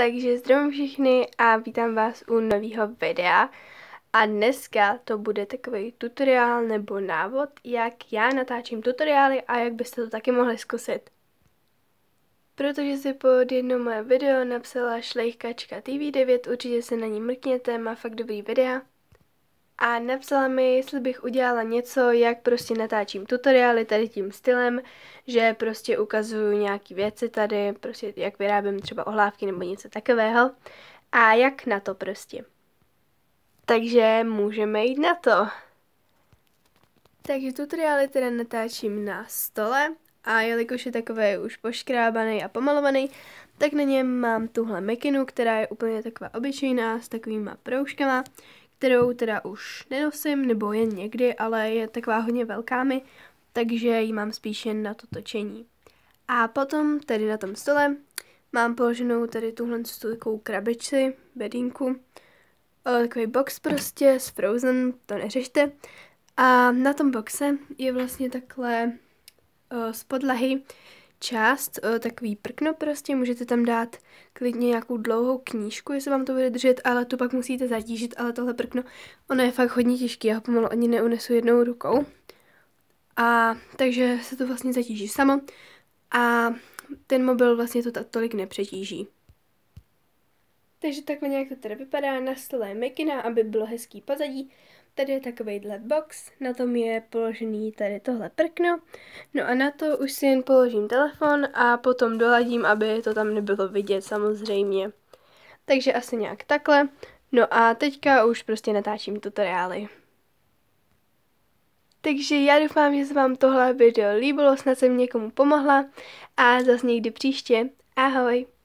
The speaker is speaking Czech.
Takže zdravím všichni a vítám vás u nového videa. A dneska to bude takový tutoriál nebo návod, jak já natáčím tutoriály a jak byste to taky mohli zkusit. Protože si pod jedno moje video napsala šlejkačka TV9, určitě se na ní mrkněte, má fakt dobrý videa a napsala mi, jestli bych udělala něco, jak prostě natáčím tutoriály tady tím stylem, že prostě ukazuju nějaký věci tady, prostě jak vyrábím třeba ohlávky nebo něco takového a jak na to prostě. Takže můžeme jít na to. Takže tutoriály teda natáčím na stole a jelikož je takové už poškrábaný a pomalovaný, tak na něm mám tuhle mekinu, která je úplně taková obyčejná s takovýma proužkama kterou teda už nenosím, nebo jen někdy, ale je taková hodně velká mi, takže ji mám jen na to točení. A potom tady na tom stole mám položenou tady tuhle takovou krabici, bedínku, eh, takový box prostě s Frozen, to neřešte. A na tom boxe je vlastně takhle o, eh, z podlahy část, eh, takový prkno prostě, můžete tam dát klidně nějakou dlouhou knížku, jestli vám to bude držet, ale tu pak musíte zatížit, ale tohle prkno, ono je fakt hodně těžký, já ho pomalu ani neunesu jednou rukou. A takže se to vlastně zatíží samo a ten mobil vlastně to tolik nepřetíží. Takže takhle nějak to tady vypadá. Na stole je mikina, aby bylo hezký pozadí. Tady je takovejhle box, na tom je položený tady tohle prkno. No a na to už si jen položím telefon a potom doladím, aby to tam nebylo vidět samozřejmě. Takže asi nějak takhle. No a teďka už prostě natáčím tutoriály. Takže já doufám, že se vám tohle video líbilo, snad jsem někomu pomohla a zase někdy příště. Ahoj!